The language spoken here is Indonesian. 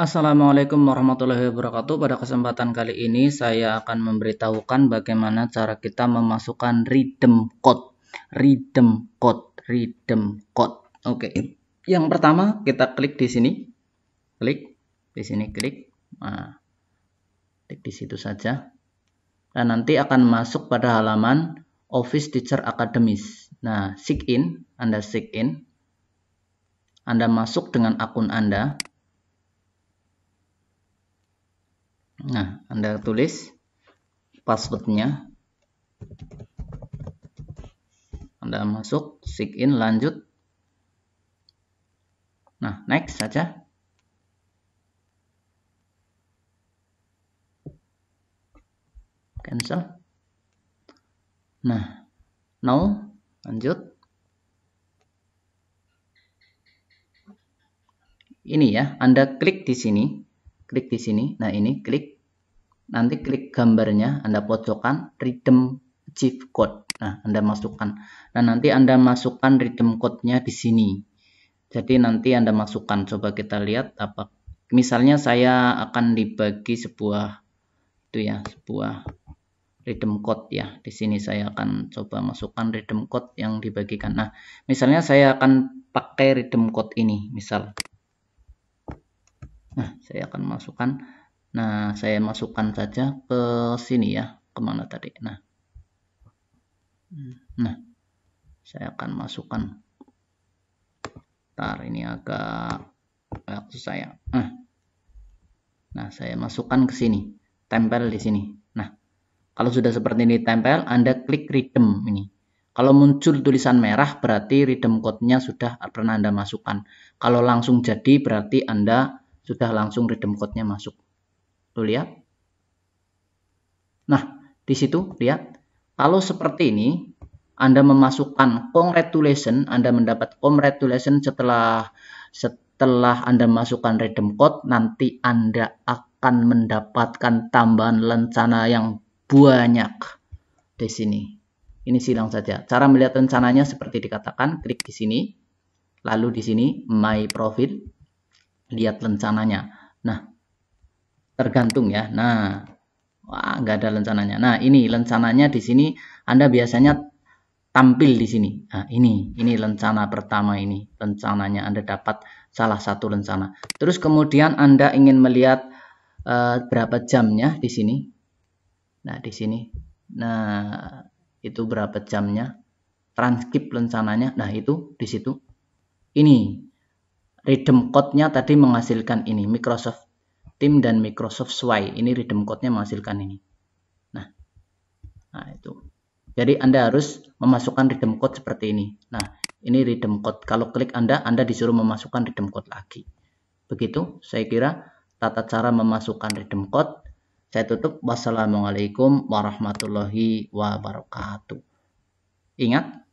Assalamualaikum warahmatullahi wabarakatuh. Pada kesempatan kali ini saya akan memberitahukan bagaimana cara kita memasukkan rhythm code. Rhythm code, rhythm code. Oke. Okay. Yang pertama kita klik di sini. Klik di sini klik. Nah, klik di situ saja. Dan nanti akan masuk pada halaman Office Teacher Academies. Nah, sign in, Anda sign in. Anda masuk dengan akun Anda. Nah, Anda tulis passwordnya. Anda masuk, sign in, lanjut. Nah, next saja. Cancel. Nah, now, lanjut. Ini ya, Anda klik di sini klik di sini. Nah, ini klik. Nanti klik gambarnya, Anda pojokkan rhythm chief code. Nah, Anda masukkan. Nah, nanti Anda masukkan rhythm code-nya di sini. Jadi nanti Anda masukkan. Coba kita lihat apa misalnya saya akan dibagi sebuah itu ya, sebuah rhythm code ya. Di sini saya akan coba masukkan rhythm code yang dibagikan. Nah, misalnya saya akan pakai rhythm code ini, misal. Nah, saya akan masukkan. Nah, saya masukkan saja ke sini ya. Kemana tadi? Nah, nah, saya akan masukkan. Ntar ini agak waktu saya. Nah, nah saya masukkan ke sini. Tempel di sini. Nah, kalau sudah seperti ini tempel, Anda klik rhythm ini. Kalau muncul tulisan merah berarti rhythm code-nya sudah pernah Anda masukkan. Kalau langsung jadi berarti Anda sudah langsung redeem code-nya masuk. Lo lihat. Nah, di situ lihat. Kalau seperti ini, Anda memasukkan congratulation, Anda mendapat congratulation setelah setelah Anda masukkan redeem code, nanti Anda akan mendapatkan tambahan lencana yang banyak di sini. Ini silang saja. Cara melihat rencananya seperti dikatakan, klik di sini, lalu di sini My Profit, lihat lencananya. Nah, tergantung ya. Nah, wah nggak ada lencananya. Nah, ini lencananya di sini Anda biasanya tampil di sini. Nah, ini ini lencana pertama ini. Lencananya Anda dapat salah satu lencana. Terus kemudian Anda ingin melihat uh, berapa jamnya di sini. Nah, di sini. Nah, itu berapa jamnya? Transkip lencananya. Nah, itu di situ. Ini Redeem code-nya tadi menghasilkan ini Microsoft Team dan Microsoft Sway. Ini redeem code-nya menghasilkan ini. Nah, nah itu. Jadi Anda harus memasukkan redeem code seperti ini. Nah, ini redeem code. Kalau klik Anda, Anda disuruh memasukkan redeem code lagi. Begitu, saya kira tata cara memasukkan redeem code. Saya tutup. Wassalamualaikum warahmatullahi wabarakatuh. Ingat,